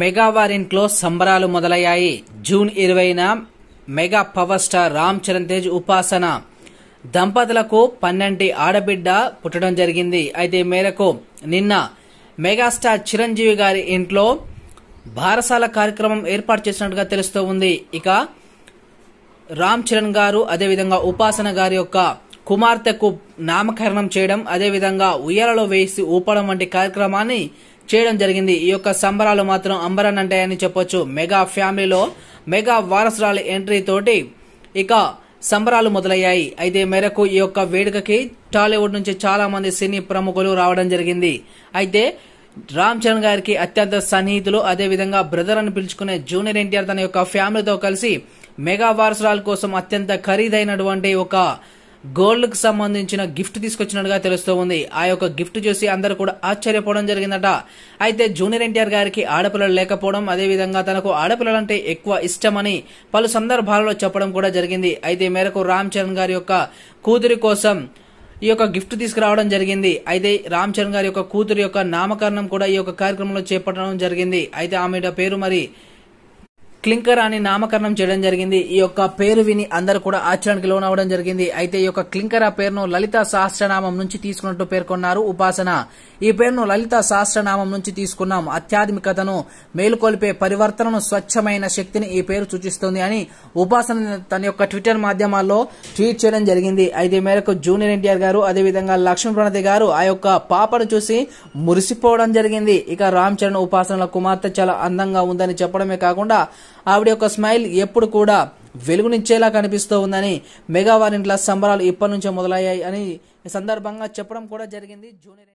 mega వారింట్లో సంబరాలు మొదలయ్యాయి June ఇరవైన mega power star Ram Charan Tej Upasana దంపతులకు పన్నెండు ఆడబిడ్డ పుట్టడం జరిగింది అయితే మేరకు నిన్న మెగాస్టార్ చిరంజీవి గారి ఇంట్లో భారసాల కార్యక్రమం ఏర్పాటు చేసినట్టుగా తెలుస్తూ ఉంది ఇక రామ్ చరణ్ గారు అదేవిధంగా ఉపాసన గారి యొక్క కుమార్తెకు నామకరణం చేయడం అదేవిధంగా ఉయ్యాలలో వేసి ఊపడం వంటి కార్యక్రమాన్ని చేయడం జరిగింది ఈ యొక్క సంబరాలు మాత్రం అంబరన్ అంటాయని చెప్పొచ్చు మెగా ఫ్యామిలీలో మెగా వారసురాలు ఎంట్రీ తోటి ఇక సంబరాలు మొదలయ్యాయి అయితే మేరకు ఈ యొక్క వేడుకకి టాలీవుడ్ నుంచి చాలా మంది సినీ ప్రముఖులు రావడం జరిగింది అయితే రామ్ చరణ్ గారికి అత్యంత సన్నిహితులు అదేవిధంగా బ్రదర్ అని పిలుచుకునే జూనియర్ ఎన్టీఆర్ తన యొక్క ఫ్యామిలీతో కలిసి మెగా వారసురాలు కోసం అత్యంత ఖరీదైనటువంటి ఒక గోల్డ్కు సంబంధించిన గిఫ్ట్ తీసుకొచ్చినట్టుగా తెలుస్తూ ఉంది ఆ యొక్క గిఫ్ట్ చూసి అందరు కూడా ఆశ్చర్యపోవడం జరిగిందట అయితే జూనియర్ ఎన్టీఆర్ గారికి ఆడపిల్లలు లేకపోవడం అదేవిధంగా తనకు ఆడపిల్లలంటే ఎక్కువ ఇష్టమని పలు సందర్భాలలో చెప్పడం కూడా జరిగింది అయితే మేరకు రామ్ చరణ్ గారి యొక్క కూతురి కోసం ఈ యొక్క గిఫ్ట్ తీసుకురావడం జరిగింది అయితే రామ్ చరణ్ గారి యొక్క కూతురు యొక్క నామకరణం కూడా ఈ యొక్క కార్యక్రమంలో చేపట్టడం జరిగింది అయితే ఆమె పేరు మరి క్లింకర్ అని నామకరణం చేయడం జరిగింది ఈ యొక్క పేరు విని అందరు కూడా లోన్ లోనవడం జరిగింది అయితే ఈ యొక్క క్లింకర్ ఆ పేరును లలిత సహస్రనామం నుంచి తీసుకున్నట్టు పేర్కొన్నారు ఉపాసన ఈ పేరును లలిత సహస్రనామం నుంచి తీసుకున్నాం ఆధ్యాత్మికతను మేలుకొల్పే పరివర్తనను స్వచ్ఛమైన శక్తిని ఈ పేరు సూచిస్తుంది అని ఉపాసన తన యొక్క ట్విట్టర్ మాధ్యమాల్లో ట్వీట్ చేయడం జరిగింది అయితే మేరకు జూనియర్ ఎన్టీఆర్ గారు అదేవిధంగా లక్ష్మణ ప్రణతి గారు ఆ యొక్క పాపను చూసి మురిసిపోవడం జరిగింది ఇక రామ్ చరణ్ ఉపాసనల కుమార్తె చాలా అందంగా ఉందని చెప్పడమే కాకుండా ఆవిడ యొక్క స్మైల్ ఎప్పుడు కూడా వెలుగునిచ్చేలా కనిపిస్తూ ఉందని మెగా సంబరాలు ఇప్పటి నుంచే మొదలయ్యాయి అని సందర్భంగా చెప్పడం కూడా జరిగింది జూనియర్